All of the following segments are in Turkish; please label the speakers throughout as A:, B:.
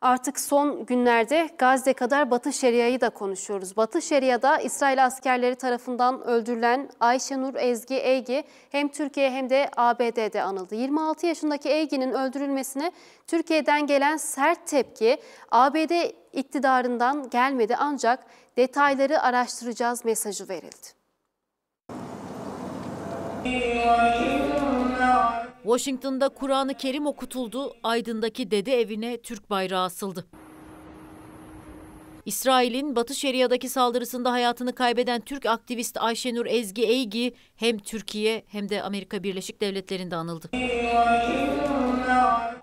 A: Artık son günlerde Gazze kadar Batı Şeria'yı da konuşuyoruz. Batı Şeria'da İsrail askerleri tarafından öldürülen Ayşenur Ezgi Eygi hem Türkiye hem de ABD'de anıldı. 26 yaşındaki Eygi'nin öldürülmesine Türkiye'den gelen sert tepki ABD iktidarından gelmedi ancak detayları araştıracağız mesajı verildi. Washington'da Kur'an-ı Kerim okutuldu, Aydın'daki dede evine Türk bayrağı asıldı. İsrail'in Batı Şeria'daki saldırısında hayatını kaybeden Türk aktivist Ayşenur Ezgi Eygi hem Türkiye hem de Amerika Birleşik Devletleri'nde anıldı.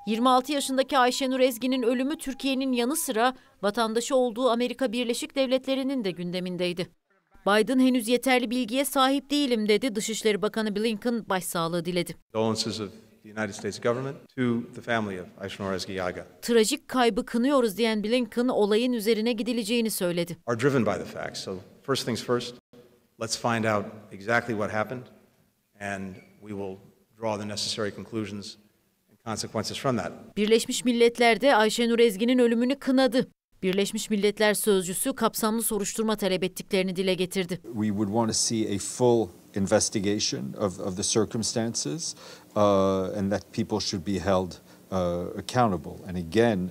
A: 26 yaşındaki Ayşenur Ezgi'nin ölümü Türkiye'nin yanı sıra vatandaşı olduğu Amerika Birleşik Devletleri'nin de gündemindeydi. Biden henüz yeterli bilgiye sahip değilim dedi. Dışişleri Bakanı Blinken başsağlığı diledi. Trajik kaybı kınıyoruz diyen Blinken olayın üzerine gidileceğini söyledi.
B: Are driven by the facts. So first things first, let's find out exactly what happened and we will draw the necessary conclusions
A: Birleşmiş Milletler'de Ayşenur Ezgi'nin ölümünü kınadı. Birleşmiş Milletler Sözcüsü kapsamlı soruşturma talep ettiklerini dile getirdi.
B: We would want to see a full investigation of, of the circumstances uh, and that people should be held uh, accountable. And again,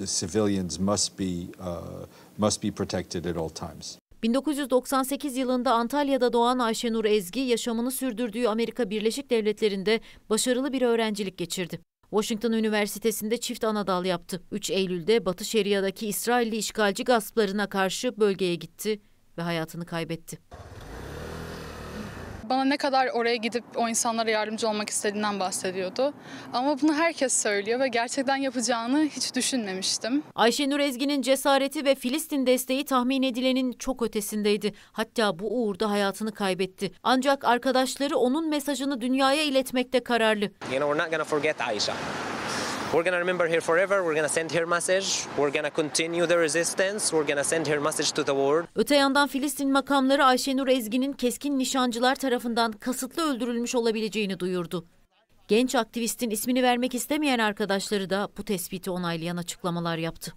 B: uh, civilians must be uh, must be protected at all times.
A: 1998 yılında Antalya'da doğan Ayşenur Ezgi yaşamını sürdürdüğü Amerika Birleşik Devletleri'nde başarılı bir öğrencilik geçirdi. Washington Üniversitesi'nde çift anadal yaptı. 3 Eylül'de Batı Şeria'daki İsrailli işgalci gasplarına karşı bölgeye gitti ve hayatını kaybetti
B: bana ne kadar oraya gidip o insanlara yardımcı olmak istediğinden bahsediyordu. Ama bunu herkes söylüyor ve gerçekten yapacağını hiç
A: düşünmemiştim. Ayşenur Ezgi'nin cesareti ve Filistin desteği tahmin edilenin çok ötesindeydi. Hatta bu uğurda hayatını kaybetti. Ancak arkadaşları onun mesajını dünyaya iletmekte kararlı. You
B: know, we're not gonna forget Aisha. We're going remember her forever. We're going send her message. We're going continue the resistance. We're going send her message to the world.
A: Öte yandan Filistin makamları Ayşenur Ezgi'nin keskin nişancılar tarafından kasıtlı öldürülmüş olabileceğini duyurdu. Genç aktivistin ismini vermek istemeyen arkadaşları da bu tespiti onaylayan açıklamalar yaptı.